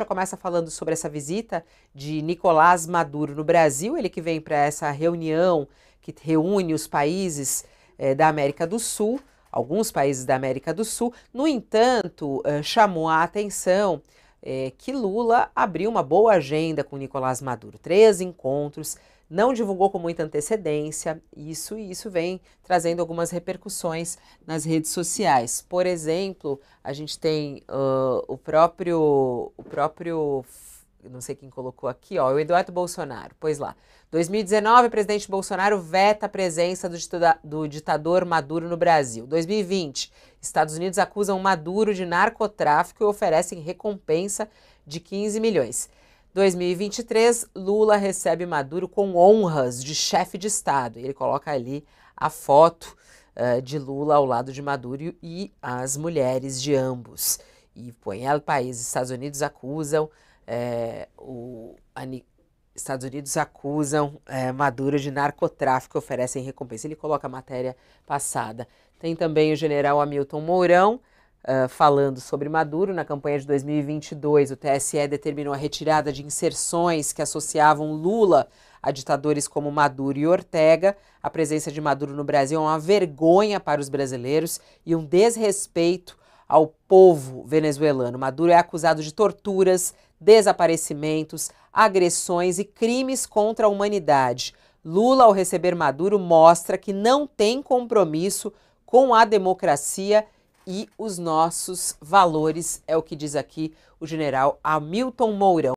já começa falando sobre essa visita de Nicolás Maduro no Brasil, ele que vem para essa reunião que reúne os países eh, da América do Sul, alguns países da América do Sul. No entanto, eh, chamou a atenção é, que Lula abriu uma boa agenda com Nicolás Maduro, três encontros, não divulgou com muita antecedência, isso e isso vem trazendo algumas repercussões nas redes sociais. Por exemplo, a gente tem uh, o próprio o próprio não sei quem colocou aqui, ó, o Eduardo Bolsonaro. Pois lá. 2019, o presidente Bolsonaro veta a presença do, do ditador Maduro no Brasil. 2020, Estados Unidos acusam Maduro de narcotráfico e oferecem recompensa de 15 milhões. 2023, Lula recebe Maduro com honras de chefe de Estado. Ele coloca ali a foto uh, de Lula ao lado de Maduro e as mulheres de ambos. E põe El eh, País. Estados Unidos acusam é, o, a, Estados Unidos acusam é, Maduro de narcotráfico e oferecem recompensa. Ele coloca a matéria passada. Tem também o general Hamilton Mourão uh, falando sobre Maduro. Na campanha de 2022, o TSE determinou a retirada de inserções que associavam Lula a ditadores como Maduro e Ortega. A presença de Maduro no Brasil é uma vergonha para os brasileiros e um desrespeito ao povo venezuelano. Maduro é acusado de torturas, desaparecimentos, agressões e crimes contra a humanidade. Lula, ao receber Maduro, mostra que não tem compromisso com a democracia e os nossos valores, é o que diz aqui o general Hamilton Mourão.